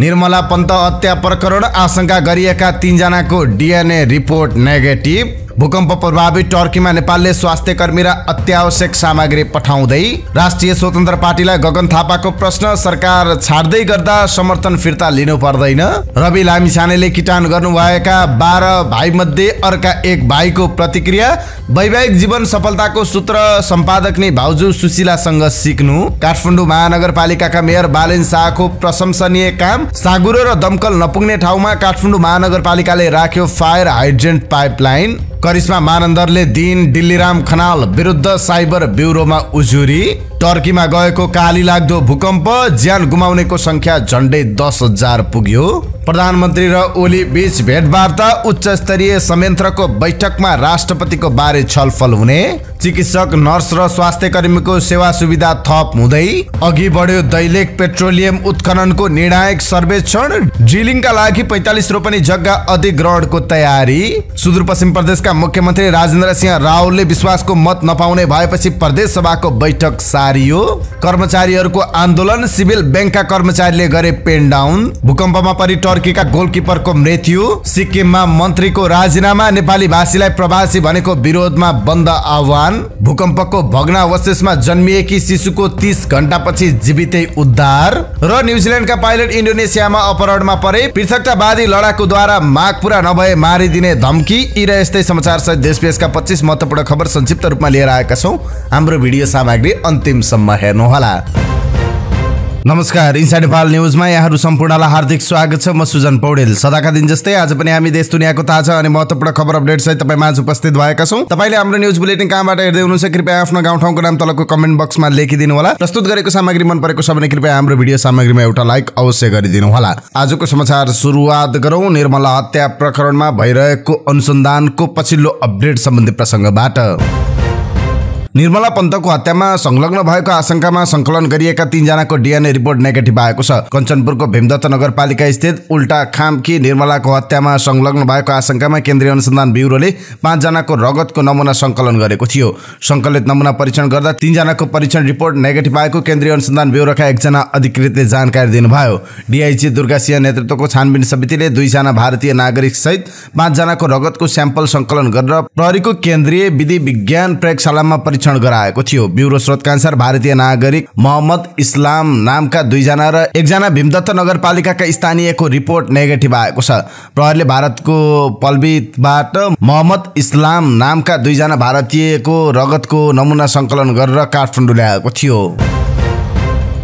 निर्मला पन्त हत्या प्रकरण आशंका गरिएका तिनजनाको डिएनए रिपोर्ट नेगेटिभ भूकम्प प्रभावित टर्कीमा नेपालले स्वास्थ्य कर्मी र अत्यावश्यक सामग्री पठाउँदै राष्ट्रिय स्वतन्त्र पार्टीलाई गगन थापाको प्रश्न सरकार छाड्दै गर्दा समर्थन फिर्ता लिनु पर्दैन रवि लामिछानेले किटान गर्नुभएका बाह्र भाइ मध्ये अर्का एक भाइको प्रतिक्रिया वैवाहिक जीवन सफलताको सूत्र सम्पादक नै भाउजू सुशीलासँग सिक्नु काठमाडौँ महानगरपालिकाका मेयर बालेन शाहको प्रशंसनीय काम सागुरो र दमकल नपुग्ने ठाउँमा काठमाडौँ महानगरपालिकाले राख्यो फायर हाइड्रेन्ट पाइपलाइन करिश्मा मानन्दरले दिन डिल्लीराम खनाल विरुद्ध साइबर ब्युरोमा उजुरी टर्कीमा गएको काली लाग्दो भूकम्प ज्यान गुमाउनेको संख्या झन्डै दस हजार पुग्यो प्रधानमन्त्री र ओली बीच भेटवार्ता उच्च स्तरीय संयन्त्रको बैठकमा राष्ट्रपतिको बारे छलफल हुने चिकित्सक नर्स र स्वास्थ्य कर्मीको सेवा सुविधा थप हुँदै अघि बढ्यो दैलेख पेट्रोलियम उत्खननको निर्णायक सर्वेक्षण ड्रिलिङका लागि पैतालिस रोपनी जग्गा अधिग्रहणको तयारी सुदूरपश्चिम प्रदेशका मुख्यमन्त्री राजेन्द्र सिंह रावलले विश्वासको मत नपाउने भएपछि प्रदेश सभाको बैठक पारियो कर्मचारीहरूको आन्दोलन सिभिल ब्याङ्कका कर्मचारीले गरे पेन डाउन भूकम्पमा परि टर्कीका गोलकिपरको मृत्यु सिक्किममा मन्त्रीको राजीनामा नेपाली भाषीलाई प्रवासी भनेको विरोधमा बन्द आह्वान भूकम्पको भग्नावशेषमा जन्मिएकी शिशुको तिस घण्टापछि जीवितै उद्धार र न्युजिल्यान्डका पाइलट इन्डोनेसियामा अपहरणमा परे पृथकतावादी लडाकुद्वारा माग पुरा नभए मारिदिने धम्की यी र यस्तै समाचार सहित देश पच्चिस महत्वपूर्ण खबर संक्षिप्त रूपमा लिएर आएका छौँ हाम्रो भिडियो सामग्री अन्तिम अन्तिमसम्म हेर्नुहोला नमस्कार इन्सा नेपाल न्युजमा यहाँहरू सम्पूर्णलाई हार्दिक स्वागत छ म सुजन पौडेल सदाका दिन जस्तै आज पनि हामी देश दुनियाँको ताजा अनि महत्त्वपूर्ण खबर अपडेट अपडेटसहित माझ उपस्थित भएका छौँ तपाईँले हाम्रो न्युज बुलेटिन कहाँबाट हेर्दै हुनुहुन्छ कृपया आफ्नो गाउँठाउँको नाम तलको कमेन्ट बक्समा लेखिदिनु होला प्रस्तुत गरेको सामग्री मन परेको छ भने कृपया हाम्रो भिडियो सामग्रीमा एउटा लाइक अवश्य गरिदिनु होला आजको समाचार सुरुवात गरौँ निर्मला हत्या प्रकरणमा भइरहेको अनुसन्धानको पछिल्लो अपडेट सम्बन्धी प्रसङ्गबाट निर्मला पन्तको हत्यामा संलग्न भएको आशंकामा सङ्कलन गरिएका तिनजनाको डिएनए रिपोर्ट नेगेटिभ आएको छ कञ्चनपुरको भीमदत्त नगरपालिका स्थित उल्टा खामकी निर्मलाको हत्यामा संलग्न भएको आशंकामा केन्द्रीय अनुसन्धान ब्युरोले पाँचजनाको रगतको नमुना संकलन गरेको थियो संकलित नमुना परीक्षण गर्दा तिनजनाको परीक्षण रिपोर्ट नेगेटिभ आएको केन्द्रीय अनुसन्धान ब्युरोका एकजना अधिकृतले जानकारी दिनुभयो डिआइजी दुर्गा सिंह नेतृत्वको छानबिन समितिले दुईजना भारतीय नागरिक सहित पाँचजनाको रगतको स्याम्पल संकलन गरेर प्रहरीको केन्द्रीय विधि विज्ञान प्रयोगशालामा परीक्षण परीक्षण गराएको थियो ब्युरो स्रोतका अनुसार भारतीय नागरिक मोहम्मद इस्लाम नामका दुईजना र एकजना भीमदत्त नगरपालिकाका स्थानीयको रिपोर्ट नेगेटिभ आएको छ प्रहरीले भारतको पल्बितबाट मोहम्मद इस्लाम नामका दुईजना भारतीयको रगतको नमुना सङ्कलन गरेर काठमाडौँ ल्याएको थियो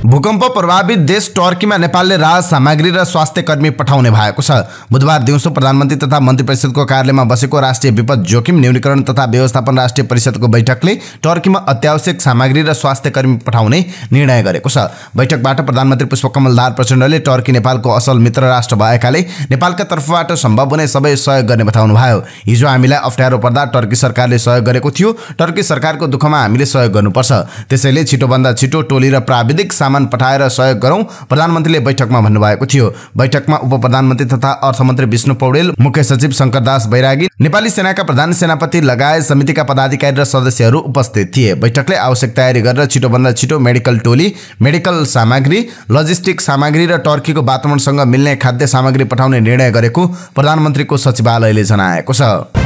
भूकम्प प्रभावित देश टर्कीमा नेपालले राहत सामग्री र स्वास्थ्य कर्मी पठाउने भएको छ बुधबार दिउँसो प्रधानमन्त्री तथा मन्त्री परिषदको कार्यालयमा बसेको राष्ट्रिय विपद जोखिम न्यूनीकरण तथा व्यवस्थापन राष्ट्रिय परिषदको बैठकले टर्कीमा अत्यावश्यक सामग्री र स्वास्थ्य कर्मी पठाउने निर्णय गरेको छ बैठकबाट प्रधानमन्त्री पुष्पकमल दाहाल प्रचण्डले टर्की नेपालको असल मित्र राष्ट्र भएकाले नेपालका तर्फबाट सम्भव हुने सबै सहयोग गर्ने भयो हिजो हामीलाई अप्ठ्यारो पर्दा टर्की सरकारले सहयोग गरेको थियो टर्की सरकारको दुःखमा हामीले सहयोग गर्नुपर्छ त्यसैले छिटोभन्दा छिटो टोली र प्राविधिक सामान पठाएर सहयोग गरौँ प्रधानमन्त्रीले बैठकमा भन्नुभएको थियो बैठकमा उप प्रधानमन्त्री तथा अर्थमन्त्री विष्णु पौडेल मुख्य सचिव शङ्करदास बैरागी नेपाली सेनाका प्रधान सेनापति लगायत समितिका पदाधिकारी र सदस्यहरू उपस्थित थिए बैठकले आवश्यक तयारी गरेर छिटोभन्दा छिटो मेडिकल टोली मेडिकल सामग्री लजिस्टिक सामग्री र टर्कीको वातावरणसँग मिल्ने खाद्य सामग्री पठाउने निर्णय गरेको प्रधानमन्त्रीको सचिवालयले जनाएको छ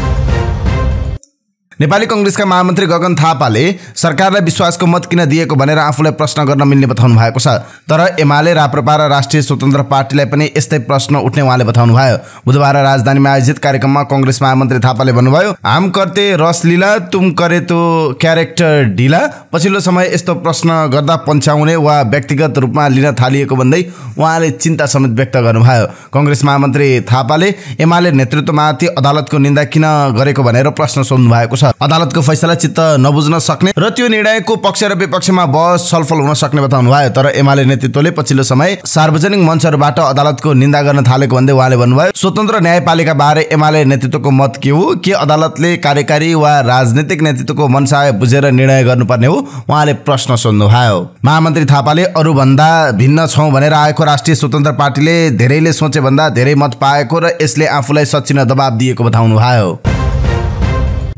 नेपाली कङ्ग्रेसका महामन्त्री गगन थापाले सरकारलाई विश्वासको मत किन दिएको भनेर आफूलाई प्रश्न गर्न मिल्ने बताउनु भएको छ तर एमाले राप्रपा र राष्ट्रिय स्वतन्त्र पार्टीलाई पनि यस्तै प्रश्न उठ्ने उहाँले बताउनु भयो बुधबार राजधानीमा आयोजित कार्यक्रममा कङ्ग्रेस महामन्त्री थापाले भन्नुभयो हाम कर्ते रस लिला तुम करे तो क्यारेक्टर ढिला पछिल्लो समय यस्तो प्रश्न गर्दा पछ्याउने वा व्यक्तिगत रूपमा लिन थालिएको भन्दै उहाँले चिन्ता समेत व्यक्त गर्नुभयो कङ्ग्रेस महामन्त्री थापाले एमाले नेतृत्वमाथि अदालतको निन्दा किन गरेको भनेर प्रश्न सोध्नु भएको छ अदालतको फैसला चित्त नबुझ्न सक्ने र त्यो निर्णयको पक्ष र विपक्षमा बहस छलफल हुन सक्ने बताउनु भयो तर एमाले नेतृत्वले पछिल्लो समय सार्वजनिक मञ्चहरूबाट अदालतको निन्दा गर्न थालेको भन्दै उहाँले भन्नुभयो स्वतन्त्र न्यायपालिका बारे एमाले नेतृत्वको मत के हो के अदालतले कार्यकारी वा राजनीतिक नेतृत्वको मनसाय बुझेर निर्णय गर्नुपर्ने हो उहाँले प्रश्न सोध्नुभयो महामन्त्री थापाले अरूभन्दा भिन्न छौँ भनेर आएको राष्ट्रिय स्वतन्त्र पार्टीले धेरैले सोचे भन्दा धेरै मत पाएको र यसले आफूलाई सचिन दबाब दिएको बताउनु भयो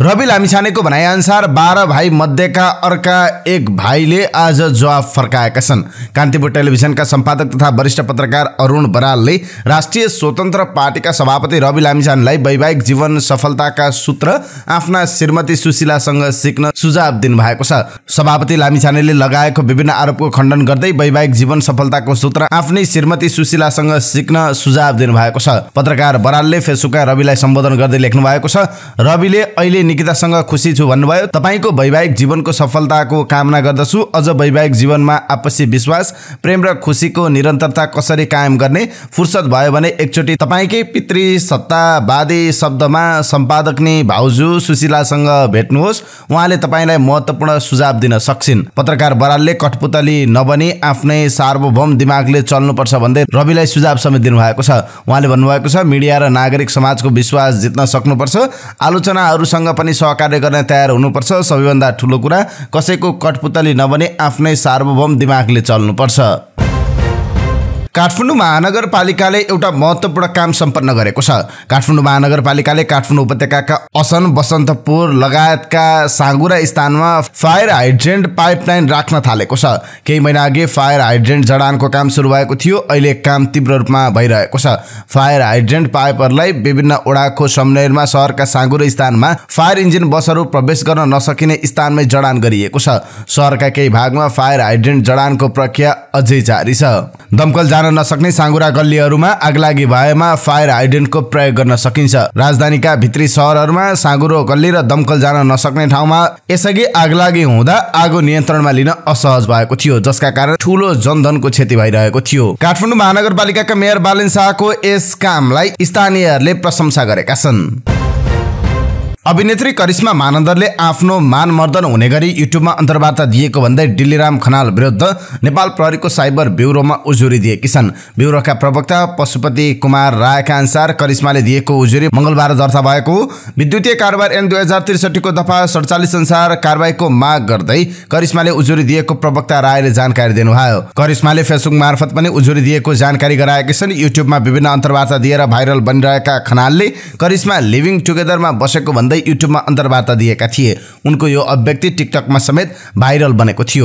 रवि लामिछानेको भनाइअनुसार बाह्र भाइ मध्येका अर्का एक भाइले आज जवाब फर्काएका छन् कान्तिपुर टेलिभिजनका सम्पादक तथा वरिष्ठ पत्रकार अरुण बरालले राष्ट्रिय स्वतन्त्र पार्टीका सभापति रवि लामिछानलाई वैवाहिक जीवन सफलताका सूत्र आफ्ना श्रीमती सुशीलासँग सिक्न सुझाव दिनुभएको छ सभापति लामिछानेले लगाएको विभिन्न आरोपको खण्डन गर्दै वैवाहिक जीवन सफलताको सूत्र आफ्नै श्रीमती सुशीलासँग सिक्न सुझाव दिनुभएको छ पत्रकार बरालले फेसबुकका रविलाई सम्बोधन गर्दै लेख्नु भएको छ रविले अहिले निकितासँग खुसी छु भन्नुभयो तपाईँको वैवाहिक जीवनको सफलताको कामना गर्दछु अझ वैवाहिक जीवनमा आपसी विश्वास प्रेम र खुसीको निरन्तरता कसरी कायम गर्ने फुर्सद भयो भने एकचोटि तपाईँकै पितृ सत्तावादी शब्दमा सम्पादक नै भाउजू सुशीलासँग भेट्नुहोस् उहाँले तपाईँलाई महत्त्वपूर्ण सुझाव दिन सक्छिन् पत्रकार बरालले कठपुतली नबनी आफ्नै सार्वभौम दिमागले चल्नुपर्छ भन्दै रविलाई सुझाव समेत दिनुभएको छ उहाँले भन्नुभएको छ मिडिया र नागरिक समाजको विश्वास जित्न सक्नुपर्छ आलोचनाहरूसँग पनि सहकार्य गर्न तयार हुनुपर्छ सबैभन्दा ठुलो कुरा कसैको कठपुतली नबने आफ्नै सार्वभौम दिमागले चल्नुपर्छ काठमाडौँ महानगरपालिकाले एउटा महत्त्वपूर्ण काम सम्पन्न गरेको छ काठमाडौँ महानगरपालिकाले काठमाडौँ उपत्यकाका असन बसन्तपुर लगायतका साँगुरा स्थानमा फायर हाइड्रेन्ट पाइपलाइन राख्न थालेको छ केही महिना अघि फायर हाइड्रेन्ट जडानको काम सुरु भएको थियो अहिले काम तीव्र रूपमा भइरहेको छ फायर हाइड्रेन्ट पाइपहरूलाई विभिन्न ओडाको समन्वयमा सहरका साँगुरो स्थानमा फायर इन्जिन बसहरू प्रवेश गर्न नसकिने स्थानमै जडान गरिएको छ सहरका केही भागमा फायर हाइड्रेन्ट जडानको प्रक्रिया अझै जारी छ दमकल जान नसक्ने साँगुरा गल्लीहरूमा आगलागी भएमा फायर हाइडेन्टको प्रयोग गर्न सकिन्छ राजधानीका भित्री सहरहरूमा साँगुरो गल्ली र दमकल जान नसक्ने ठाउँमा यसअघि आगलागी हुँदा आगो नियन्त्रणमा लिन असहज भएको थियो जसका कारण ठुलो जनधनको क्षति भइरहेको थियो काठमाडौँ महानगरपालिकाका मेयर बालेन शाहको यस कामलाई स्थानीयहरूले प्रशंसा गरेका छन् अभिनेत्री करिश्मा मानन्दरले आफ्नो मानमर्दन हुने गरी युट्युबमा अन्तर्वार्ता दिएको भन्दै डिल्लीराम खनाल विरुद्ध नेपाल प्रहरीको साइबर ब्युरोमा उजुरी दिएकी छन् ब्युरोका प्रवक्ता पशुपति कुमार रायका अनुसार करिश्माले दिएको उजुरी मङ्गलबार दर्ता भएको हो विद्युतीय कारोबार एन दुई हजार त्रिसठीको दफा सडचालिस अनुसार कारवाहीको माग गर्दै करिश्माले उजुरी दिएको प्रवक्ता रायले जानकारी दिनुभयो करिश्माले फेसबुक मार्फत पनि उजुरी दिएको जानकारी गराएकी छन् युट्युबमा विभिन्न अन्तर्वार्ता दिएर भाइरल बनिरहेका खनालले करिश्मा लिभिङ टुगेदरमा बसेको भन्दै यूट्यूब में अंतर्वाता दिए उनको यह अभ्यक्ति टिकटक में समेत भाइरल बने थी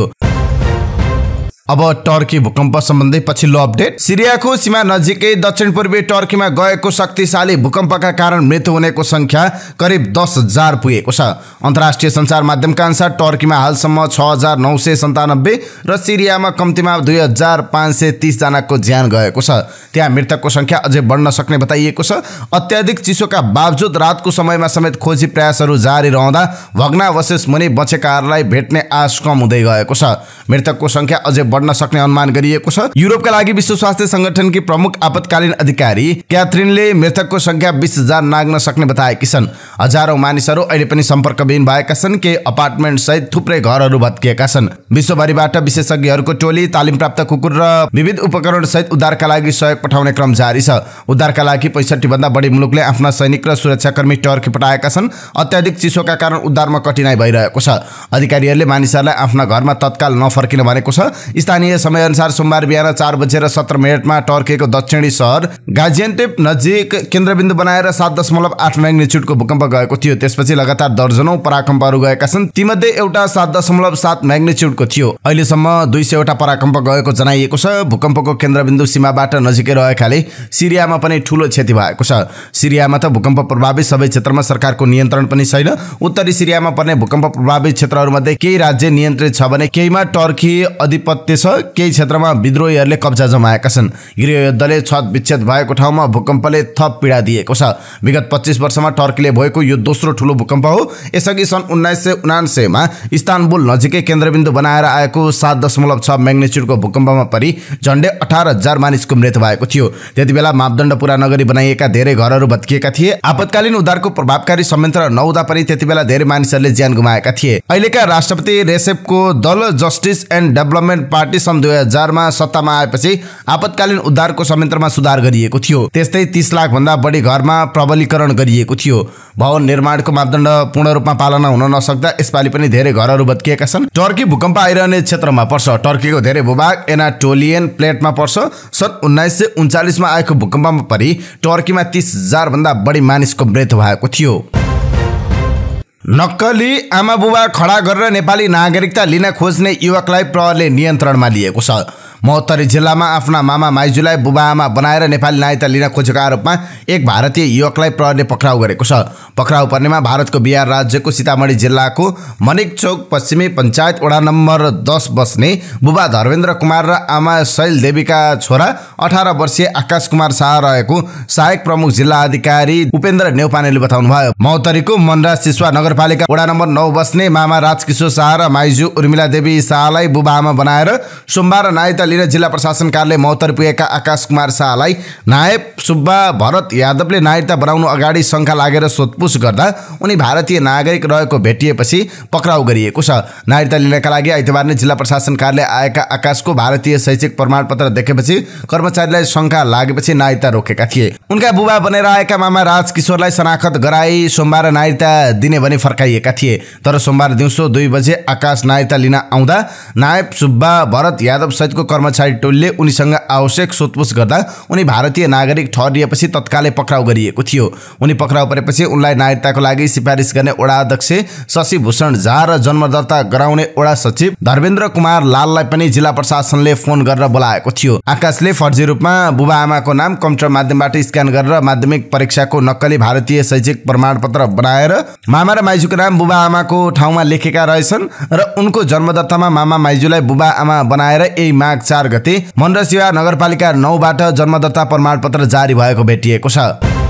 अब टर्की भूकम्प सम्बन्धी पछिल्लो अपडेट सिरियाको सीमा नजिकै दक्षिण पूर्वी टर्कीमा गएको शक्तिशाली भूकम्पका कारण मृत्यु हुनेको संख्या करिब दस हजार पुगेको छ अन्तर्राष्ट्रिय सञ्चार माध्यमका अनुसार टर्कीमा हालसम्म छ हजार नौ सय सन्तानब्बे र सिरियामा कम्तीमा दुई हजार पाँच सय तिसजनाको ज्यान गएको छ त्यहाँ मृतकको संख्या अझै बढ्न सक्ने बताइएको छ अत्याधिक चिसोका बावजुद रातको समयमा समेत खोजी प्रयासहरू जारी रहँदा भग्नावशेष मुनि बचेकाहरूलाई भेट्ने आश कम हुँदै गएको छ मृतकको सङ्ख्या अझै बढ्न सक्ने अनुमान गरिएको छ युरोपका लागि विश्व स्वास्थ्य संगठनकी प्रमुख आपतकालीन अधिकारी क्याथ्रिनले मृतकको संख्या बिस हजार नाग्न सक्ने बताएकी छन् हजारौं मानिसहरू अहिले पनि सम्पर्कविहीन भएका छन् केही अपार्टमेन्ट सहित थुप्रै घरहरू भत्किएका छन् विश्वभरिबाट विशेषज्ञहरूको टोली तालिम प्राप्त कुकुर र विविध उपकरण सहित उद्धारका लागि सहयोग पठाउने क्रम जारी छ उद्धारका लागि पैँसठी भन्दा बढी मुलुकले आफ्ना सैनिक र सुरक्षाकर्मी टर्की पठाएका छन् अत्याधिक चिसोका कारण उद्धारमा कठिनाई भइरहेको छ अधिकारीहरूले मानिसहरूलाई आफ्ना घरमा तत्काल नफर्किन भनेको छ स्थानीय समयअनुसार सोमबार बिहान चार बजेर सत्र मिनटमा टर्केको दक्षिणी सहर गाजियन्टेप नजिक केन्द्रबिन्दु बनाएर सात दशमलव आठ म्याग्नेच्युडको भूकम्प गएको थियो त्यसपछि लगातार दर्जनौ पराकम्पहरू गएका छन् तीमध्ये एउटा सात दशमलव सात म्याग्नेच्युडको थियो अहिलेसम्म दुई सयवटा पराकम्प गएको जनाइएको छ भूकम्पको केन्द्रबिन्दु सीमाबाट नजिकै रहेकाले सिरियामा पनि ठुलो क्षति भएको छ सिरियामा त भूकम्प प्रभावित सबै क्षेत्रमा सरकारको नियन्त्रण पनि छैन उत्तरी सिरियामा पर्ने भूकम्प प्रभावित क्षेत्रहरूमध्ये केही राज्य नियन्त्रित छ भने केहीमा टर्की अधिपत्य सत्य छ केही क्षेत्रमा विद्रोहीहरूले कब्जा जमाएका छन् गृहयुद्धले छत विच्छेद भएको ठाउँमा भूकम्पले थप पीडा दिएको छ विगत पच्चिस वर्षमा टर्कीले भएको यो दोस्रो ठुलो भूकम्प हो यसअघि सन् उन्नाइस सय उनान्सयमा इस्तानबुल नजिकै केन्द्रबिन्दु बनाएर आएको सात दशमलव छ म्याग्नेच्युडको भूकम्पमा परि झन्डै अठार हजार मानिसको मृत्यु भएको थियो त्यति बेला मापदण्ड पुरा नगरी बनाइएका धेरै घरहरू भत्किएका थिए आपतकालीन उद्धारको प्रभावकारी संयन्त्र नहुँदा पनि त्यति बेला धेरै मानिसहरूले ज्यान गुमाएका थिए अहिलेका राष्ट्रपति रेसेपको दल justice and development party party सन् दुई हजारमा सत्तामा आएपछि आपतकालीन उद्धारको संयन्त्रमा सुधार गरिएको थियो त्यस्तै तिस लाखभन्दा बढी घरमा प्रबलीकरण गरिएको थियो भवन निर्माणको मापदण्ड पूर्ण रूपमा पालना हुन नसक्दा यसपालि पनि धेरै घरहरू भत्किएका छन् टर्की भूकम्प आइरहने क्षेत्रमा पर्छ टर्कीको धेरै भूभाग एनाटोलियन प्लेटमा पर्छ सन् उन्नाइस सय उन्चालिसमा आएको भूकम्पमा परि टर्कीमा तिस भन्दा बढी मानिसको मृत्यु भएको थियो नक्कली आमाबुबा खडा गरेर नेपाली नागरिकता लिन खोज्ने युवकलाई प्रहरले नियन्त्रणमा लिएको छ महोत्तरी जिल्लामा आफ्ना मामा माइजूलाई बुबाआमा बनाएर नेपाली नायिता लिन खोजेको आरोपमा एक भारतीय युवकलाई प्रहरीले पक्राउ गरेको छ पक्राउ पर्नेमा भारतको बिहार राज्यको सीतामढी जिल्लाको मनिक चौक पश्चिमी पञ्चायत वडा नम्बर दस बस्ने बुबा धर्मेन्द्र कुमार र आमा शैल देवीका छोरा अठार वर्षीय आकाश कुमार शाह रहेको सहायक प्रमुख जिल्ला अधिकारी उपेन्द्र नेौपानेले बताउनुभयो महोत्तरीको मनराज सिस्वा नगरपालिका वडा नम्बर नौ बस्ने मामा राजकिशोर शाह र माइजू उर्मिला देवी शाहलाई बुबाआमा बनाएर सोमबार नायिता लिएर जिल्ला प्रशासन कार्यालय महत्तर पुगेका आकाश कुमार शाहलाई नायब सुब्बा भरत यादवले नागरिकता बनाउनु अगाडि शङ्का लागेर सोधपुछ गर्दा उनी भारतीय नागरिक रहेको भेटिएपछि पक्राउ गरिएको छ नागरिकता लिनका लागि आइतबार नै जिल्ला प्रशासन कार्यालय आएका आकाशको भारतीय शैक्षिक प्रमाणपत्र देखेपछि कर्मचारीलाई शङ्का लागेपछि नागरिकता रोकेका थिए उनका बुबा बनेर आएका मामा राजकिशोरलाई शनाखत गराई सोमबार नागरिकता दिने भनी फर्काइएका थिए तर सोमबार दिउँसो दुई बजे आकाश नागरिकता लिन आउँदा नायब सुब्बा भरत यादव सहितको कर्म कर्मचारी टोलले उनीसँग आवश्यक सोधपुछ गर्दा उनी भारतीय नागरिक ठहरिएपछि तत्कालै पक्राउ गरिएको थियो उनी पक्राउ परेपछि उनलाई नागरिकताको लागि सिफारिस गर्ने ओडा अध्यक्ष शशिभूषण झा र जन्म दर्ता गराउने वडा सचिव धर्मेन्द्र कुमार लाललाई पनि जिल्ला प्रशासनले फोन गरेर बोलाएको थियो आकाशले फर्जी रूपमा बुबा आमाको नाम कम्प्युटर माध्यमबाट स्क्यान गरेर माध्यमिक परीक्षाको नक्कली भारतीय शैक्षिक प्रमाणपत्र बनाएर मामा र माइजूको नाम बुबा आमाको ठाउँमा लेखेका रहेछन् र उनको जन्मदत्तामा मामा माइजूलाई बुबा आमा बनाएर यही माग चार गते मनरसिवा नगरपालिका नौबाट जन्मदर्ता प्रमाणपत्र जारी भएको भेटिएको छ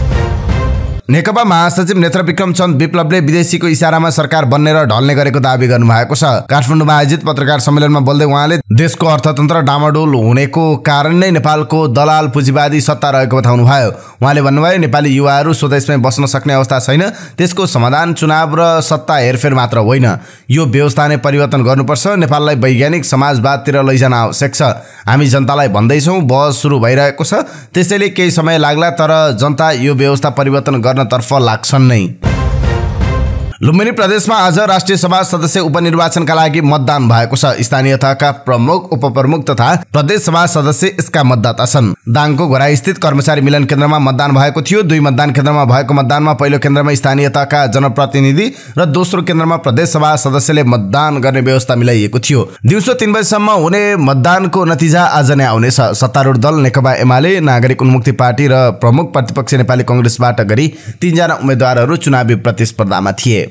नेकपा महासचिव नेत्र विक्रम चन्द विप्लवले विदेशीको इसारामा सरकार बन्ने र ढल्ने गरेको दावी गर्नुभएको छ काठमाडौँमा आयोजित पत्रकार सम्मेलनमा बोल्दै उहाँले देशको अर्थतन्त्र डामाडोल हुनेको कारण नै नेपालको दलाल पुँजीवादी सत्ता रहेको बताउनु भयो उहाँले भन्नुभयो नेपाली युवाहरू स्वदेशमै बस्न सक्ने अवस्था छैन त्यसको समाधान चुनाव र सत्ता हेरफेर मात्र होइन यो व्यवस्था नै परिवर्तन गर्नुपर्छ नेपाललाई वैज्ञानिक समाजवादतिर लैजान आवश्यक छ हामी जनतालाई भन्दैछौँ बहस सुरु भइरहेको छ त्यसैले केही समय लाग्ला तर जनता यो व्यवस्था परिवर्तन तर्फ लाग्छन् नै लुम्बिनी प्रदेशमा आज राष्ट्रिय सभा सदस्य उपनिर्वाचनका लागि मतदान भएको छ स्थानीय तहका प्रमुख उपप्रमुख तथा प्रदेश सभा सदस्य यसका मतदाता छन् दाङको घोराई स्थित कर्मचारी मिलन केन्द्रमा मतदान भएको थियो दुई मतदान केन्द्रमा भएको मतदानमा पहिलो केन्द्रमा स्थानीय तहका जनप्रतिनिधि र दोस्रो केन्द्रमा प्रदेश सभा सदस्यले मतदान गर्ने व्यवस्था मिलाइएको थियो दिउँसो तिन बजीसम्म हुने मतदानको नतिजा आज नै आउनेछ सत्तारूढ दल नेकपा एमाले नागरिक उन्मुक्ति पार्टी र प्रमुख प्रतिपक्ष नेपाली कङ्ग्रेसबाट गरी तिनजना उम्मेद्वारहरू चुनावी प्रतिस्पर्धामा थिए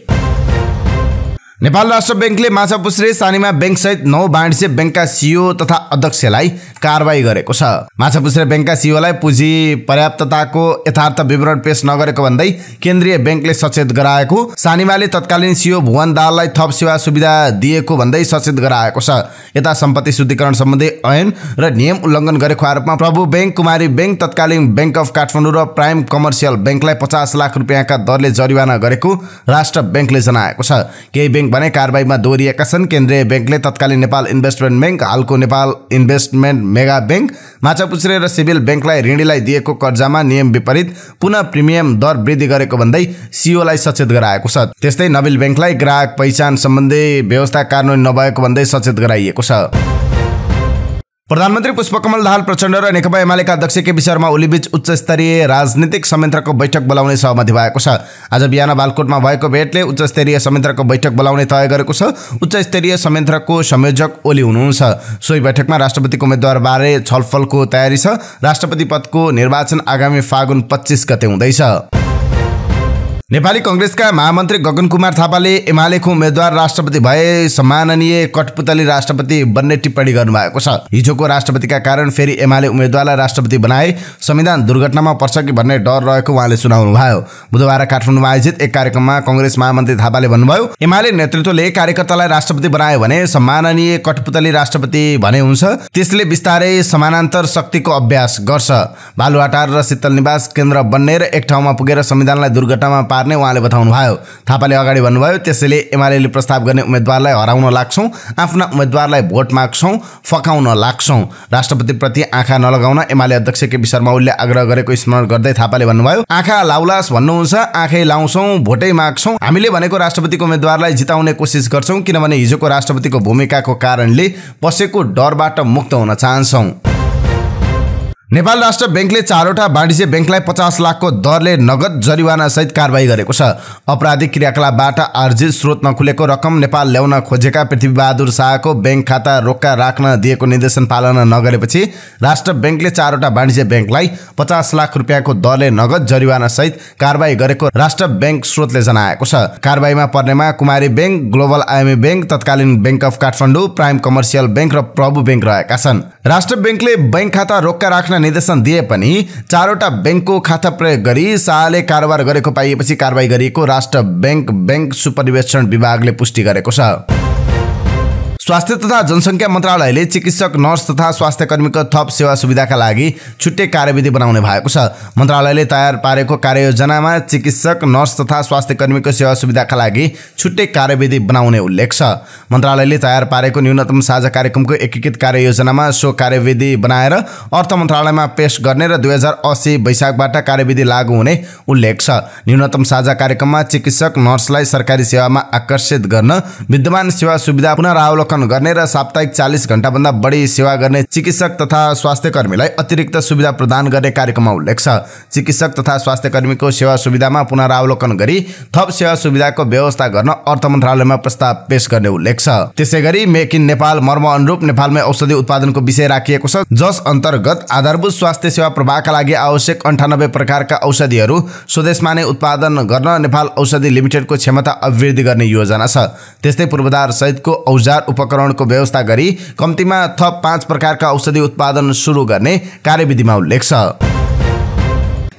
नेपाल राष्ट्र ब्याङ्कले माछा माछापुच्छ्रे सानीमा ब्याङ्कसहित नौ वाणिज्य ब्याङ्कका सिओ तथा अध्यक्षलाई कारवाही गरेको छ माछापुच्छ्रे ब्याङ्कका सिओलाई पुँजी पर्याप्तताको यथार्थ विवरण पेश नगरेको भन्दै केन्द्रीय ब्याङ्कले सचेत गराएको सानिमाले तत्कालीन सिओ भुवन दाललाई थप सेवा सुविधा दिएको भन्दै सचेत गराएको छ यता सम्पत्ति शुद्धिकरण सम्बन्धी ऐन र नियम उल्लङ्घन गरेको आरोपमा प्रभु ब्याङ्क कुमारी ब्याङ्क तत्कालीन ब्याङ्क अफ काठमाडौँ र प्राइम कमर्सियल ब्याङ्कलाई पचास लाख रुपियाँका दरले जरिवाना गरेको राष्ट्र ब्याङ्कले जनाएको छ केही ब्याङ्क भने कारवाहीमा दोहोरिएका छन् केन्द्रीय ब्याङ्कले तत्कालीन नेपाल इन्भेस्टमेन्ट ब्याङ्क हालको Nepal investment mega bank Machhapuchchhre र सिभिल ब्याङ्कलाई ऋणीलाई दिएको कर्जामा नियम विपरीत पुनः प्रिमियम दर वृद्धि गरेको भन्दै सिओलाई सचेत गराएको छ त्यस्तै नबिल ब्याङ्कलाई ग्राहक पहिचान सम्बन्धी व्यवस्था कार्यान्वयन नभएको भन्दै सचेत गराइएको छ प्रधानमन्त्री पुष्पकमल दाहाल प्रचण्ड र नेकपा एमालेका अध्यक्ष केपी शर्मा ओलीबीच उच्च स्तरीय राजनीतिक संयन्त्रको बैठक बोलाउने सहमति भएको छ आज बिहान बालकोटमा भएको भेटले उच्च स्तरीय संयन्त्रको बैठक बोलाउने तय गरेको छ उच्च स्तरीय संयन्त्रको संयोजक ओली हुनुहुन्छ सोही बैठकमा राष्ट्रपतिको उम्मेद्वारबारे छलफलको तयारी छ राष्ट्रपति पदको निर्वाचन आगामी फागुन पच्चिस गते हुँदैछ नेपाली कङ्ग्रेसका महामन्त्री गगन कुमार थापाले एमालेको उम्मेद्वार राष्ट्रपति भए सम्माननीय कठपुतली राष्ट्रपति बन्ने टिप्पणी गर्नुभएको छ हिजोको राष्ट्रपतिका कारण फेरि एमाले उम्मेद्वारलाई राष्ट्रपति बनाए संविधान दुर्घटनामा पर्छ कि भन्ने डर रहेको उहाँले सुनाउनु भयो बुधबार काठमाडौँमा आयोजित एक कार्यक्रममा कङ्ग्रेस महामन्त्री थापाले भन्नुभयो एमाले नेतृत्वले कार्यकर्तालाई राष्ट्रपति बनायो भने सम्माननीय कठपुतली राष्ट्रपति भने हुन्छ त्यसले बिस्तारै समानान्तर शक्तिको अभ्यास गर्छ बालुवाटार र शीतल निवास केन्द्र बन्ने र एक ठाउँमा पुगेर संविधानलाई दुर्घटनामा पार नै उहाँले बताउनुभयो थापाले अगाडि भन्नुभयो त्यसैले एमाले प्रस्ताव गर्ने उम्मेद्वारलाई हराउन लाग्छौँ आफ्ना उम्मेद्वारलाई भोट माग्छौँ फकाउन लाग्छौँ राष्ट्रपतिप्रति आँखा नलगाउन एमाले अध्यक्ष केपी शर्मा ओलीले आग्रह गरेको स्मरण गर्दै थापाले भन्नुभयो आँखा लाउलास भन्नुहुन्छ आँखै लाउँछौँ भोटै माग्छौँ हामीले भनेको राष्ट्रपतिको उम्मेद्वारलाई जिताउने कोसिस गर्छौँ किनभने हिजोको राष्ट्रपतिको भूमिकाको कारणले बसेको डरबाट मुक्त हुन चाहन्छौँ नेपाल राष्ट्र ब्याङ्कले चारवटा वाणिज्य ब्याङ्कलाई पचास लाखको दरले नगद जरिवानासहित कारवाही गरेको छ अपराधिक क्रियाकलापबाट आर्जित स्रोत नखुलेको रकम नेपाल ल्याउन खोजेका पृथ्वीबहादुर शाहको ब्याङ्क खाता रोक्का राख्न दिएको निर्देशन पालना नगरेपछि राष्ट्र ब्याङ्कले चारवटा वाणिज्य ब्याङ्कलाई पचास लाख रुपियाँको दरले नगद जरिवानासहित कारवाही गरेको राष्ट्र ब्याङ्क स्रोतले जनाएको छ कारवाहीमा पर्नेमा Kumari bank global I M E bank तत्कालीन bank of Kathmandu prime commercial bank र प्रभु ब्याङ्क रहेका छन् राष्ट्र ब्याङ्कले बैङ्क खाता रोक्का राख्न निर्देशन दिए पनि चारवटा ब्याङ्कको खाता प्रयोग गरी शाहले कारोबार गरेको पाइएपछि कारवाही गरिएको राष्ट्र ब्याङ्क ब्याङ्क सुपरिवेक्षण विभागले पुष्टि गरेको छ स्वास्थ्य तथा जनसङ्ख्या मन्त्रालयले चिकित्सक नर्स तथा स्वास्थ्य कर्मीको थप सेवा सुविधाका लागि छुट्टै कार्यविधि बनाउने भएको छ मन्त्रालयले तयार पारेको कार्ययोजनामा चिकित्सक नर्स तथा स्वास्थ्य कर्मीको सेवा सुविधाका लागि छुट्टै कार्यविधि बनाउने उल्लेख छ मन्त्रालयले तयार पारेको न्यूनतम साझा कार्यक्रमको एकीकृत कार्ययोजनामा सो कार्यविधि बनाएर अर्थ मन्त्रालयमा पेश गर्ने र दुई हजार असी वैशाखबाट कार्यविधि लागू हुने उल्लेख छ न्यूनतम साझा कार्यक्रममा चिकित्सक नर्सलाई सरकारी सेवामा आकर्षित गर्न विद्यमान सेवा सुविधा पुनरावलोकन गर्ने र साप्ताहिक चालिस घण्टाभन्दा बढी सेवा गर्ने चिकित्सक तथा स्वास्थ्य कर्मीलाई अतिरिक्त सुविधा प्रदान गर्ने कार्यक्रममा उल्लेख छ चिकित्सक तथा स्वास्थ्य सेवा सुविधामा पुनरावलोकन गरी थप सेवा सुविधाको व्यवस्था गर्न अर्थ मन्त्रालयमा प्रस्ताव पेश गर्ने उल्लेख छ त्यसै गरी मेक इन नेपाल मर्म अनुरूप नेपालमै औषधि उत्पादनको विषय राखिएको छ जस अन्तर्गत आधारभूत स्वास्थ्य सेवा प्रभावका लागि आवश्यक अन्ठानब्बे प्रकारका औषधिहरू स्वदेशमा नै उत्पादन गर्न नेपाल औषधि लिमिटेडको क्षमता अभिवृद्धि गर्ने योजना छ त्यस्तै पूर्वाधार सहितको औजार उप को व्यवस्था करी कमती में थप पांच प्रकार का औषधी उत्पादन शुरू करने कार्यविधि में उल्लेख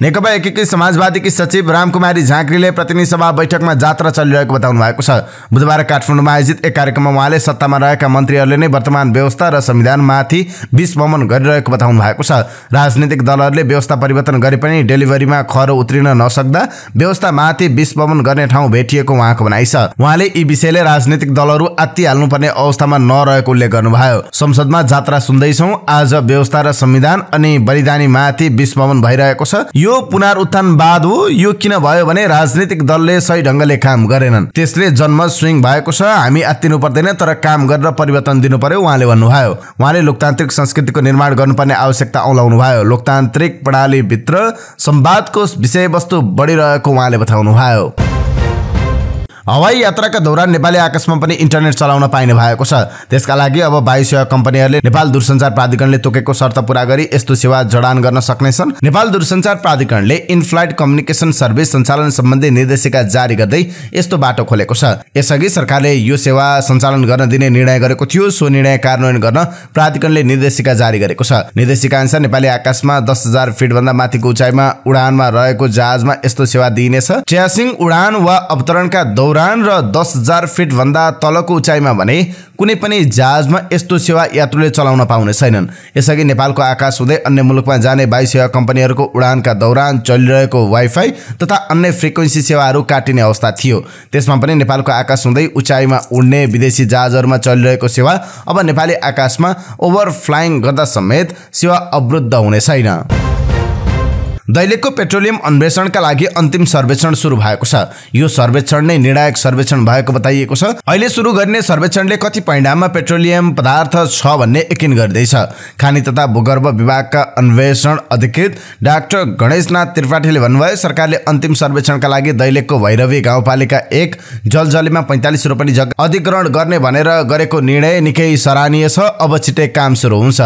नेकपा एकीकृत समाजवादीकी सचिव रामकुमारी झाँक्रीले प्रतिनिधि सभा बैठकमा जात्रा चलिरहेको बताउनु भएको छ बुधबार काठमाडौँमा आयोजित एक कार्यक्रममा उहाँले सत्तामा रहेका मन्त्रीहरूले नै वर्तमान व्यवस्था र संविधानमाथि विस्मन गरिरहेको बताउनु भएको छ राजनीतिक दलहरूले व्यवस्था परिवर्तन गरे पनि डेलिभरीमा खर उत्रिन नसक्दा व्यवस्थामाथि विस्मन गर्ने ठाउँ भेटिएको उहाँको भनाइ छ उहाँले यी विषयले राजनीतिक दलहरू हाल्नुपर्ने अवस्थामा नरहेको उल्लेख गर्नुभयो संसदमा जात्रा सुन्दैछौँ आज व्यवस्था र संविधान अनि बलिदानीमाथि विस्मन भइरहेको छ यो पुनरुत्थानवाद हो यो किन भयो भने राजनीतिक दलले सही ढङ्गले काम गरेनन् त्यसले जन्म स्विङ भएको छ हामी आत्तिनु पर्दैन तर काम गरेर परिवर्तन दिनु पर्यो उहाँले भन्नुभयो उहाँले लोकतान्त्रिक संस्कृतिको निर्माण गर्नुपर्ने आवश्यकता औलाउनु भयो लोकतान्त्रिक प्रणालीभित्र संवादको विषयवस्तु बढिरहेको उहाँले बताउनु भयो हवाई यात्राका दौरान नेपाली आकाशमा पनि इन्टरनेट चलाउन पाइने भएको छ त्यसका लागि अब वायु सेवा कम्पनीहरूले नेपाल दूरसञ्चार प्राधिकरणले तोकेको शर्त पूरा गरी यस्तो सेवा जडान गर्न सक्नेछन् नेपाल दूरसञ्चार प्राधिकरणले इन फ्लाइट कम्युनिकेसन सर्भिस सञ्चालन सम्बन्धी निर्देशिका जारी गर्दै यस्तो बाटो खोलेको छ यसअघि सरकारले यो सेवा सञ्चालन गर्न दिने निर्णय गरेको थियो सो निर्णय कार्यान्वयन गर्न प्राधिकरणले निर्देशिका जारी गरेको छ निर्देशिका अनुसार नेपाली आकाशमा दस हजार भन्दा माथिको उचाइमा उडानमा रहेको जहाजमा यस्तो सेवा दिइनेछ च्यासिङ उडान वा अवतरणका दौरान उडान र दस हजार फिटभन्दा तलको उचाइमा भने कुनै पनि जहाजमा यस्तो सेवा यात्रुले चलाउन पाउने छैनन् यसअघि नेपालको आकाश हुँदै अन्य मुलुकमा जाने वायु सेवा कम्पनीहरूको उडानका दौरान चलिरहेको वाइफाई तथा अन्य फ्रिक्वेन्सी सेवाहरू काटिने अवस्था थियो त्यसमा पनि नेपालको आकाश हुँदै उचाइमा उड्ने विदेशी जहाजहरूमा चलिरहेको सेवा अब नेपाली आकाशमा ओभर फ्लाइङ गर्दा समेत सेवा अवरुद्ध हुने छैन दैलेखको पेट्रोलियम अन्वेषणका लागि अन्तिम सर्वेक्षण सुरु भएको छ यो सर्वेक्षण नै निर्णायक सर्वेक्षण भएको बताइएको छ अहिले सुरु गर्ने सर्वेक्षणले कति परिणाममा पेट्रोलियम पदार्थ छ भन्ने यकिन गर्दैछ खानी तथा भूगर्भ विभागका अन्वेषण अधिकृत डाक्टर गणेशनाथ त्रिपाठीले भन्नुभयो सरकारले अन्तिम सर्वेक्षणका लागि दैलेखको भैरवी गाउँपालिका एक जलजलीमा पैँतालिस रोपनी जग्गा अधिग्रहण गर्ने भनेर गरेको निर्णय निकै सराहनीय छ अब छिटै काम सुरु हुन्छ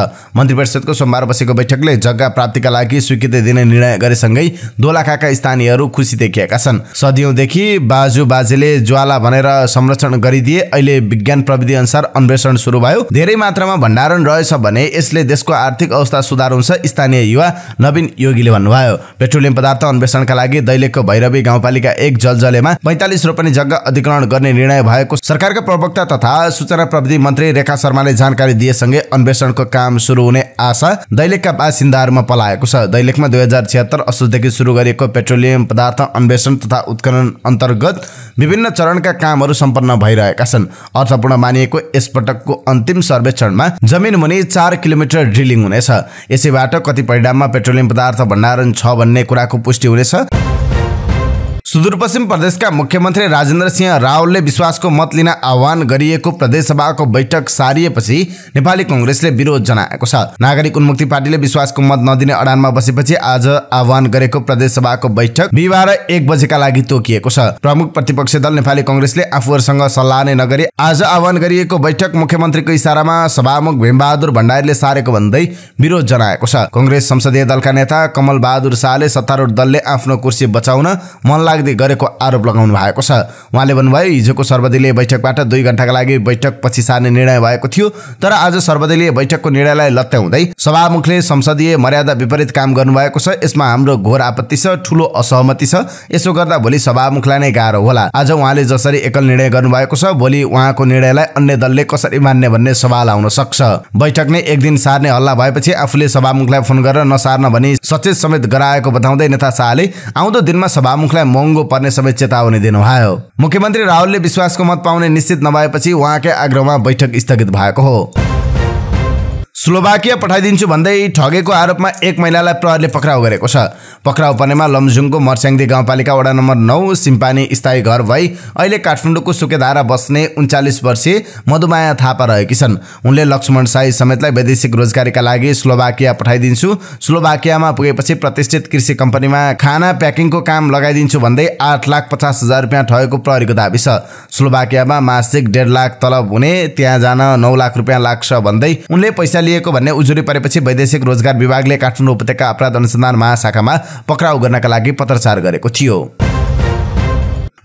मन्त्री परिषदको सोमबार बसेको बैठकले जग्गा प्राप्तिका लागि स्वीकृति दिने निर्णय गरेसँगै दोलाखाका स्थानीयहरू खुसी देखिएका छन् सदियौँदेखि बाजु बाजेले ज्वाला भनेर संरक्षण गरिदिए अहिले विज्ञान प्रविधि अनुसार अन्वेषण सुरु भयो धेरै मात्रामा भण्डारण रहेछ भने यसले देशको आर्थिक अवस्था सुधार हुन्छ स्थानीय युवा नवीन योगीले भन्नुभयो पेट्रोलियम पदार्थ अन्वेषणका लागि दैलेखको भैरवी गाउँपालिका एक जलजलेमा पैँतालिस रोपनी जग्गा अधिग्रहण गर्ने निर्णय भएको सरकारका प्रवक्ता तथा सूचना प्रविधि मन्त्री रेखा शर्माले जानकारी दिएसँगै अन्वेषणको काम सुरु हुने आशा दैलेखका बासिन्दाहरूमा पलाएको छ दैलेखमा दुई छ्यात्तर असोजदेखि सुरु गरिएको पेट्रोलियम पदार्थ अन्वेषण तथा उत्खनन अन्तर्गत विभिन्न चरणका कामहरू सम्पन्न भइरहेका छन् अर्थपूर्ण मानिएको यस पटकको अन्तिम सर्वेक्षणमा जमिन मुनि चार किलोमिटर ड्रिलिङ हुनेछ यसैबाट कति परिणाममा पेट्रोलियम पदार्थ भण्डारण छ भन्ने कुराको पुष्टि हुनेछ सुदूरपश्चिम प्रदेशका मुख्यमन्त्री राजेन्द्र सिंह रावलले विश्वासको मत लिन आह्वान गरिएको प्रदेशसभाको बैठक सारिएपछि नेपाली कङ्ग्रेसले विरोध जनाएको छ नागरिक उन्मुक्ति पार्टीले विश्वासको मत नदिने अडानमा बसेपछि आज आह्वान गरेको प्रदेशसभाको बैठक बिहिबार एक बजेका लागि तोकिएको छ प्रमुख प्रतिपक्षी दल नेपाली कङ्ग्रेसले आफूहरूसँग सल्लाह नै नगरी आज आह्वान गरिएको बैठक मुख्यमन्त्रीको इसारामा सभामुख भीमबहादुर भण्डारीले सारेको भन्दै विरोध जनाएको छ कङ्ग्रेस संसदीय दलका नेता कमल बहादुर शाहले सत्तारूढ दलले आफ्नो कुर्सी बचाउन मन लाग्दै गरेको आरोप लगाउनु भएको छ उहाँले भन्नुभयो हिजोको सर्वदलीय बैठकबाट दुई घन्टाका लागि बैठक पछि सार्ने निर्णय भएको थियो तर आज सर्वदलीय बैठकको निर्णयलाई लत्याउँदै सभामुखले संसदीय मर्यादा विपरीत काम गर्नुभएको छ यसमा हाम्रो घोर आपत्ति छ ठुलो असहमति छ यसो गर्दा भोलि सभामुखलाई नै गाह्रो होला आज उहाँले जसरी एकल निर्णय गर्नुभएको छ भोलि उहाँको निर्णयलाई अन्य दलले कसरी मान्ने भन्ने सवाल आउन सक्छ बैठक नै एक दिन सार्ने हल्ला भएपछि आफूले सभामुखलाई फोन गरेर नसार्न भनी सचेत समेत गराएको बताउँदै नेता शाहले आउँदो दिनमा सभामुखलाई म महँगो पर्ने सबै चेतावनी दिनुभयो मुख्यमन्त्री राहुलले विश्वासको मत पाउने निश्चित नभएपछि उहाँकै आग्रहमा बैठक स्थगित भएको हो स्लोभाकिया पठाइदिन्छु भन्दै ठगेको आरोपमा एक महिलालाई प्रहरीले पक्राउ गरेको छ पक्राउ पर्नेमा लमजुङको मर्स्याङदी गाउँपालिका वडा नम्बर नौ सिम्पानी स्थायी घर भई अहिले काठमाडौँको सुकेधारा बस्ने उन्चालिस वर्षीय मधुमाया थापा रहेकी छन् उनले लक्ष्मण साई समेतलाई वैदेशिक रोजगारीका लागि स्लोभाकिया पठाइदिन्छु स्लोभाकियामा पुगेपछि प्रतिष्ठित कृषि कम्पनीमा खाना प्याकिङको काम लगाइदिन्छु भन्दै आठ लाख पचास हजार रुपियाँ ठगेको प्रहरीको दावी छ स्लोभाकियामा मासिक डेढ लाख तलब हुने त्यहाँ जान नौ लाख रुपियाँ लाग्छ भन्दै उनले पैसा लिएको भन्ने उजुरी परेपछि वैदेशिक रोजगार विभागले काठमाडौँ उपत्यका अपराध अनुसन्धान महाशाखामा पक्राउ गर्नका लागि पत्रचार गरेको थियो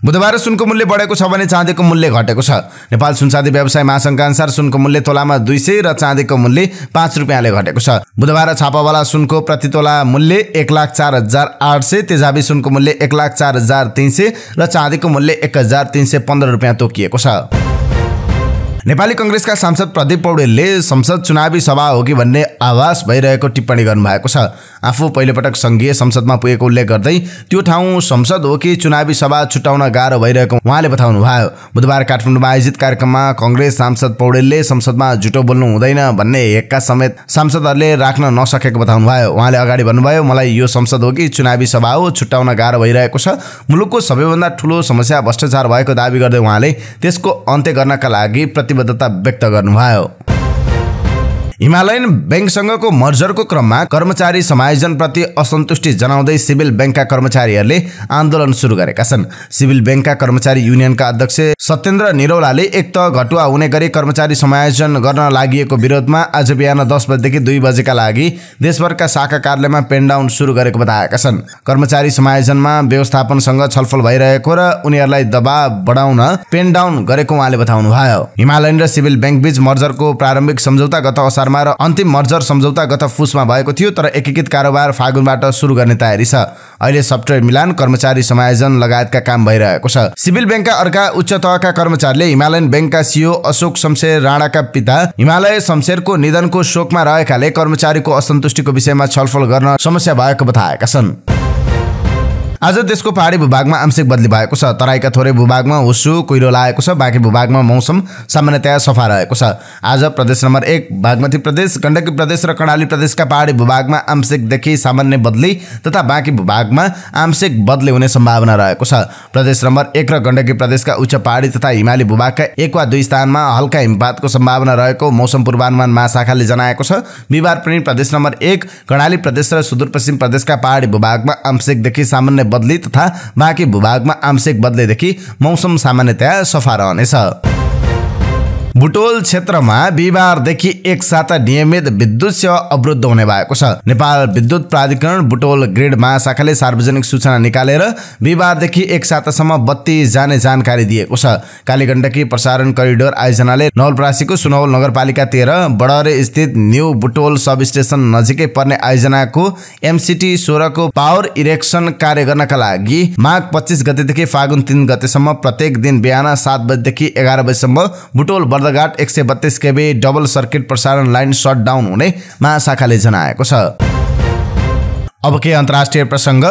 बुधबार सुनको मूल्य बढेको छ भने चाँदीको मूल्य घटेको छ नेपाल सुनसादी व्यवसाय महासङ्घका अनुसार सुनको मूल्य तोलामा दुई सय र चाँदीको मूल्य पाँच रुपियाँले घटेको छ बुधबार छापावाला सुनको प्रति तोला मूल्य एक लाख चार हजार आठ सय तेजाबी सुनको मूल्य एक लाख चार हजार तिन सय र चाँदीको मूल्य एक हजार तिन सय पन्ध्र रुपियाँ तोकिएको छ नेपाली कङ्ग्रेसका सांसद प्रदीप पौडेलले संसद चुनावी सभा हो कि भन्ने आभास भइरहेको टिप्पणी गर्नुभएको छ आफू पहिलोपटक सङ्घीय संसदमा पुगेको उल्लेख गर्दै त्यो ठाउँ संसद हो कि चुनावी सभा छुट्याउन गाह्रो भइरहेको उहाँले बताउनु भयो बुधबार काठमाडौँमा आयोजित कार्यक्रममा कङ्ग्रेस सांसद पौडेलले संसदमा झुटो बोल्नु हुँदैन भन्ने हेक्का समेत सांसदहरूले राख्न नसकेको बताउनु भयो उहाँले अगाडि भन्नुभयो मलाई यो संसद हो कि चुनावी सभा हो छुट्याउन गाह्रो भइरहेको छ मुलुकको सबैभन्दा ठुलो समस्या भ्रष्टाचार भएको दावी गर्दै उहाँले त्यसको अन्त्य गर्नका लागि प्रति प्रतिबद्धता व्यक्त गर्नुभयो हिमालयन ब्याङ्कसँगको मर्जरको क्रममा कर्मचारी समायोजनप्रति असन्तुष्टि जनाउँदै सिभिल ब्याङ्कका कर्मचारीहरूले आन्दोलन सुरु गरेका छन् सिभिल ब्याङ्कका कर्मचारी युनियनका अध्यक्ष सत्येन्द्र निरौलाले एक त घटुवा हुने गरी कर्मचारी समायोजन गर्न लागि विरोधमा आज बिहान दस बजेदेखि दुई बजेका लागि देशभरका शाखा कार्यालयमा पेनडाउन सुरु गरेको बताएका छन् कर्मचारी समायोजनमा व्यवस्थापनसँग छलफल भइरहेको र उनीहरूलाई दबाव बढाउन पेनडाउन गरेको उहाँले बताउनुभयो हिमालयन र सिभिल ब्याङ्क बीच मर्जरको प्रारम्भिक सम्झौता गत असार शर्मा र अन्तिम मर्जर सम्झौता गत फुसमा भएको थियो तर एकीकृत कारोबार फागुनबाट सुरु गर्ने तयारी छ अहिले सफ्टवेयर मिलान कर्मचारी समायोजन लगायतका काम भइरहेको छ सिभिल ब्याङ्कका अर्का उच्च तहका कर्मचारीले हिमालयन ब्याङ्कका सिओ अशोक शमशेर राणाका पिता हिमालय शमशेरको निधनको शोकमा रहेकाले कर्मचारीको असन्तुष्टिको विषयमा छलफल गर्न समस्या भएको बताएका छन् आज देशको पहाडी भूभागमा आंशिक बदली भएको छ तराईका थोरै भूभागमा हुस्सु कुहिरो लागेको छ बाँकी भूभागमा मौसम सामान्यतया सफा रहेको छ आज प्रदेश नम्बर एक बागमती प्रदेश गण्डकी प्रदेश र कर्णाली प्रदेशका पहाडी भूभागमा आंशिकदेखि सामान्य बदली तथा बाँकी भूभागमा आंशिक बदली हुने सम्भावना रहेको छ प्रदेश नम्बर एक र गण्डकी प्रदेशका उच्च पहाडी तथा हिमाली भूभागका एक वा दुई स्थानमा हल्का हिमपातको सम्भावना रहेको मौसम पूर्वानुमान महाशाखाले जनाएको छ बिहिबार पनि प्रदेश नम्बर एक कर्णाली प्रदेश र सुदूरपश्चिम प्रदेशका पहाडी भूभागमा आंशिकदेखि सामान्य बदली तथा बाँकी भूभागमा आंशिक बदलीदेखि मौसम सामान्यतया सफा रहनेछ बुटोल क्षेत्रमा बिहिबारदेखि एक साता नियमित विद्युत सेवा अवरुद्ध हुने भएको छ नेपाल विद्युत प्राधिकरण बुटोल ग्रिड महाशाखाले सार्वजनिक सूचना निकालेर बिहिबारदेखि एक सातासम्म बत्ती जाने जानकारी दिएको छ कालीगण्डकी प्रसारण करिडोर आयोजनाले नवलपरासीको सुनौल नगरपालिका तेह्र बडरे स्थित न्यू बुटोल सब स्टेसन नजिकै पर्ने आयोजनाको एमसिटी सोह्रको पावर इरेक्सन कार्य गर्नका लागि माघ पच्चिस गतेदेखि फागुन तिन गतेसम्म प्रत्येक दिन बिहान सात बजेदेखि एघार बजीसम्म बुटोल चन्द्रघाट एक सय बत्तीस केबी डबल सर्किट प्रसारण लाइन सट डाउन हुने महाशाखाले जनाएको छ अब के अन्तर्राष्ट्रिय प्रसङ्ग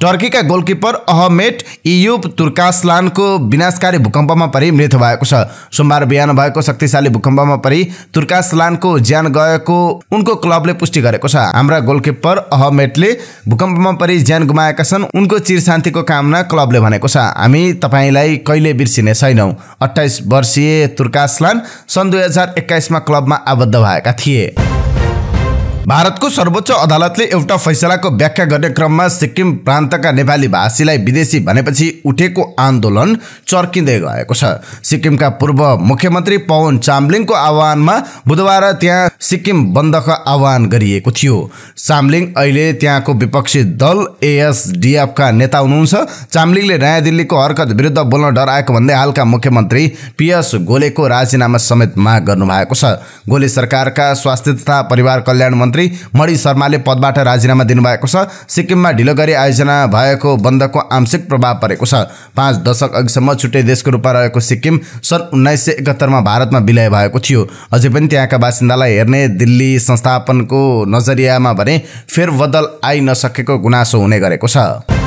टर्कीका गोलकिपर अहमेट इयुब तुर्कास्लानको विनाशकारी भूकम्पमा परि मृत्यु भएको छ सोमबार बिहान भएको शक्तिशाली भूकम्पमा परि तुर्कास्लानको ज्यान गएको उनको क्लबले पुष्टि गरेको छ हाम्रा गोलकिपर अहमेटले भूकम्पमा परि ज्यान गुमाएका छन् उनको चिर शान्तिको कामना क्लबले भनेको छ हामी तपाईँलाई कहिले बिर्सिने छैनौँ अठाइस वर्षीय तुर्कास्लान सन् दुई हजार एक्काइसमा क्लबमा आबद्ध भएका थिए भारतको सर्वोच्च अदालतले एउटा फैसलाको व्याख्या गर्ने क्रममा सिक्किम प्रान्तका नेपाली भाषीलाई विदेशी भनेपछि उठेको आन्दोलन चर्किँदै गएको छ सिक्किमका पूर्व मुख्यमन्त्री पवन चामलिङको आह्वानमा बुधबार त्यहाँ सिक्किम बन्दको आह्वान गरिएको थियो चामलिङ अहिले त्यहाँको विपक्षी दल एएसडिएफका नेता हुनुहुन्छ चामलिङले नयाँ दिल्लीको हरकत विरुद्ध बोल्न डराएको भन्दै हालका मुख्यमन्त्री पिएस गोलेको राजीनामा समेत माग गर्नु भएको छ गोले सरकारका स्वास्थ्य तथा परिवार कल्याण मन्त्री मणि शर्माले पदबाट राजीनामा दिनुभएको छ सिक्किममा ढिलो गरी आयोजना भएको बन्दको आंशिक प्रभाव परेको छ पाँच दशक अघिसम्म छुट्टै देशको रूपमा रहेको सिक्किम सन् उन्नाइस सय एकहत्तरमा भारतमा विलय भएको थियो अझै पनि त्यहाँका बासिन्दालाई हेर्ने दिल्ली संस्थापनको नजरियामा भने फेरबदल आइ नसकेको गुनासो हुने गरेको छ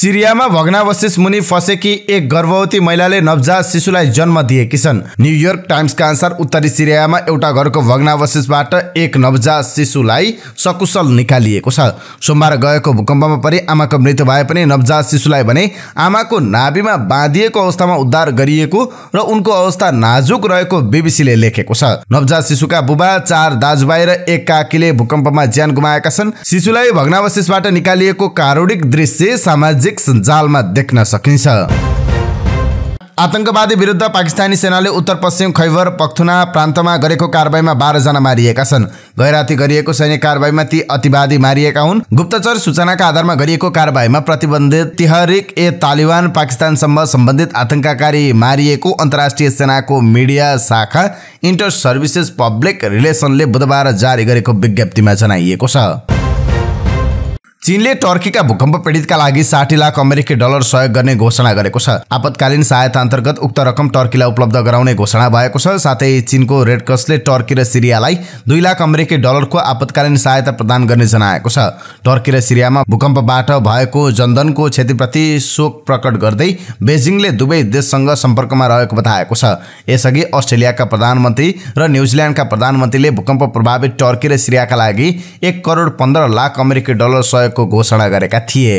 सिरियामा भग्नावशेष मुनि फसेकी एक गर्भवती महिलाले नवजात शिशुलाई जन्म दिएकी छन् न्युयोर्क टाइम्सका अनुसार उत्तरी सिरियामा एउटा घरको भग्नावशेषबाट एक नवजात शिशुलाई सकुशल निकालिएको छ सोमबार गएको भूकम्पमा परि आमाको मृत्यु भए पनि नवजात शिशुलाई भने आमाको नाभिमा बाँधिएको अवस्थामा उद्धार गरिएको र उनको अवस्था नाजुक रहेको बिबिसीले लेखेको छ नवजात शिशुका बुबा चार दाजुभाइ र एक काकीले भूकम्पमा ज्यान गुमाएका छन् शिशुलाई भग्नावशेषबाट निकालिएको कारुडिक दृश्य सामाजिक सामाजिक सञ्जालमा देख्न सकिन्छ आतङ्कवादी विरुद्ध पाकिस्तानी सेनाले उत्तर पश्चिम खैबर पख्थुना प्रान्तमा गरेको कारवाहीमा बाह्रजना मारिएका छन् गैराती गरिएको सैनिक कारवाहीमा ती अतिवादी मारिएका हुन् गुप्तचर सूचनाका आधारमा गरिएको कारवाहीमा प्रतिबन्धित तिहरिक ए तालिबान पाकिस्तानसम्म सम्बन्धित आतङ्ककारी मारिएको अन्तर्राष्ट्रिय सेनाको मिडिया शाखा इन्टर सर्भिसेस पब्लिक रिलेसनले बुधबार जारी गरेको विज्ञप्तिमा जनाइएको छ चीनले टर्कीका भूकम्प पीडितका लागि साठी लाख अमेरिकी डलर सहयोग गर्ने घोषणा गरेको छ आपतकालीन सहायता अन्तर्गत उक्त रकम टर्कीलाई उपलब्ध गराउने घोषणा भएको छ साथै चीनको रेडक्रसले टर्की र सिरियालाई दुई लाख अमेरिकी डलरको आपतकालीन सहायता प्रदान गर्ने जनाएको छ टर्की र सिरियामा भूकम्पबाट भएको जनधनको क्षतिप्रति शोक प्रकट गर्दै बेजिङले दुवै देशसँग सम्पर्कमा रहेको बताएको छ यसअघि अस्ट्रेलियाका प्रधानमन्त्री र न्युजिल्यान्डका प्रधानमन्त्रीले भूकम्प प्रभावित टर्की र सिरियाका लागि एक करोड पन्ध्र लाख अमेरिकी डलर सहयोग विधेयकको घोषणा गरेका थिए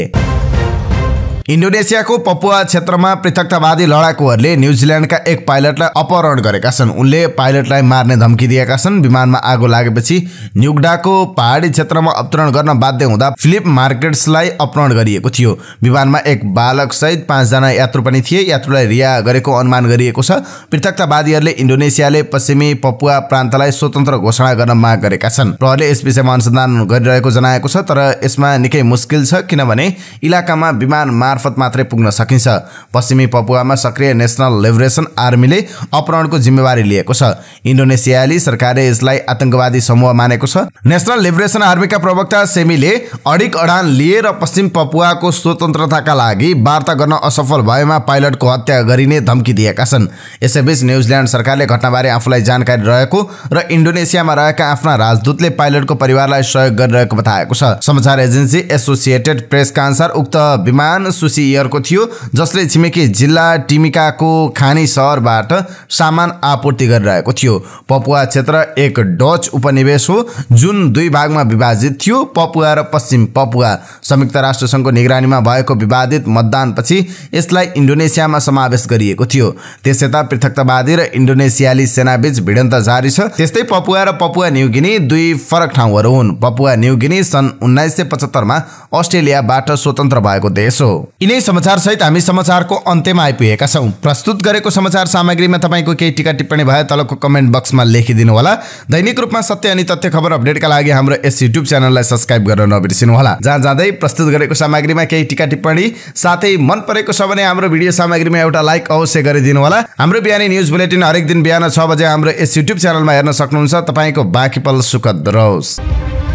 इन्डोनेसियाको पपुवा क्षेत्रमा पृथकतावादी लडाकुहरूले न्युजिल्यान्डका एक पाइलटलाई अपहरण गरेका छन् उनले पाइलटलाई मार्ने धम्की दिएका छन् विमानमा आगो लागेपछि न्युगडाको पहाडी क्षेत्रमा अवतरण गर्न बाध्य हुँदा फिलिप मार्केट्सलाई अपहरण गरिएको थियो विमानमा एक बालक बालकसहित पाँचजना यात्रु पनि थिए यात्रुलाई रिहा गरेको अनुमान गरिएको छ पृथकतावादीहरूले इन्डोनेसियाले पश्चिमी पपुवा प्रान्तलाई स्वतन्त्र घोषणा गर्न माग गरेका छन् प्रहरले यस विषयमा अनुसन्धान गरिरहेको जनाएको छ तर यसमा निकै मुस्किल छ किनभने इलाकामा विमान मार्फ मार्फत मात्रै पुग्न सकिन्छ पश्चिमी पपुवामा सक्रिय नेसनल लिबरेसन आर्मीले अपहरणको जिम्मेवारी लिएको छ इन्डोनेसियाली सरकारले यसलाई आतंकवादी समूह मानेको छ नेसनल लिबरेसन आर्मीका प्रवक्ता सेमीले अडिक अडान लिएर पश्चिम पपुवाको स्वतन्त्रताका लागि वार्ता गर्न असफल भएमा पाइलटको हत्या गरिने धम्की दिएका छन् यसैबीच न्युजिल्यान्ड सरकारले घटनाबारे आफूलाई जानकारी रहेको र इन्डोनेसियामा रहेका आफ्ना राजदूतले पाइलटको परिवारलाई सहयोग गरिरहेको बताएको छ समाचार एजेन्सी एसोसिएटेड प्रेसका अनुसार उक्त विमान सुशी एयरको e थियो जसले छिमेकी जिल्ला टिमिकाको खानी सहरबाट सामान आपूर्ति गरिरहेको थियो पपुवा क्षेत्र एक डच उपनिवेश हो जुन दुई भागमा विभाजित थियो पपुवा र पश्चिम पपुवा संयुक्त राष्ट्रसङ्घको निगरानीमा भएको विवादित मतदानपछि यसलाई इन्डोनेसियामा समावेश गरिएको थियो त्यस पृथकतावादी र इन्डोनेसियाली सेनाबीच भिडन्त जारी छ त्यस्तै पपुवा र पपुवा न्युगिनी दुई फरक ठाउँहरू हुन् पपुवा न्युगिनी सन् उन्नाइस सय पचहत्तरमा अस्ट्रेलियाबाट स्वतन्त्र भएको देश हो यिनै समाचारसहित हामी समाचारको अन्त्यमा आइपुगेका छौँ प्रस्तुत गरेको समाचार सामग्रीमा तपाईँको केही टिका टिप्पणी भए तलको कमेन्ट बक्समा लेखिदिनु होला दैनिक रूपमा सत्य अनि तथ्य खबर अपडेटका लागि हाम्रो यस युट्युब च्यानललाई सब्सक्राइब गर्न नबिर्सिनु होला जहाँ जाँदै प्रस्तुत गरेको सामग्रीमा केही टिका टिप्पणी साथै मन परेको छ भने हाम्रो भिडियो सामग्रीमा एउटा लाइक अवश्य गरिदिनु होला हाम्रो बिहानी न्युज बुलेटिन हरेक दिन बिहान छ बजे हाम्रो यस युट्युब च्यानलमा हेर्न सक्नुहुन्छ तपाईँको बाँकी पल सुखद रहोस्